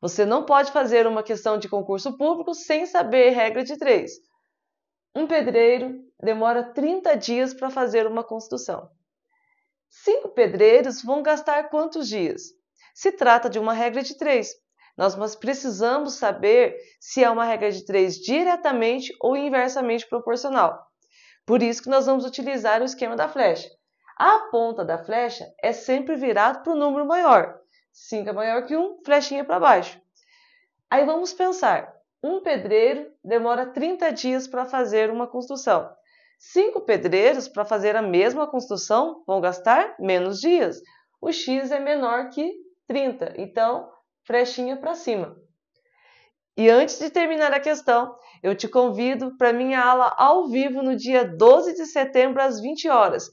Você não pode fazer uma questão de concurso público sem saber regra de três. Um pedreiro demora 30 dias para fazer uma construção. Cinco pedreiros vão gastar quantos dias? Se trata de uma regra de três. Nós precisamos saber se é uma regra de três diretamente ou inversamente proporcional. Por isso que nós vamos utilizar o esquema da flecha. A ponta da flecha é sempre virada para o número maior. 5 é maior que 1, flechinha para baixo. Aí vamos pensar: um pedreiro demora 30 dias para fazer uma construção. Cinco pedreiros para fazer a mesma construção vão gastar menos dias. O x é menor que 30, então flechinha para cima. E antes de terminar a questão, eu te convido para minha aula ao vivo no dia 12 de setembro às 20 horas.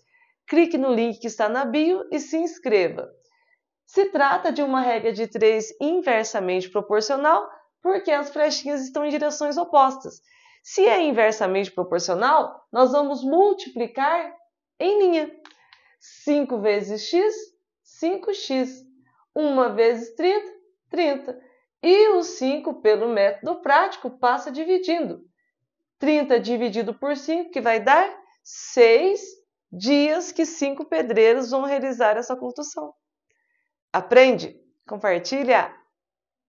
Clique no link que está na bio e se inscreva. Se trata de uma regra de três inversamente proporcional, porque as flechinhas estão em direções opostas. Se é inversamente proporcional, nós vamos multiplicar em linha. 5 vezes x, 5x. 1 vezes 30, 30. E o 5, pelo método prático, passa dividindo. 30 dividido por 5, que vai dar 6 dias que 5 pedreiros vão realizar essa construção. Aprende, compartilha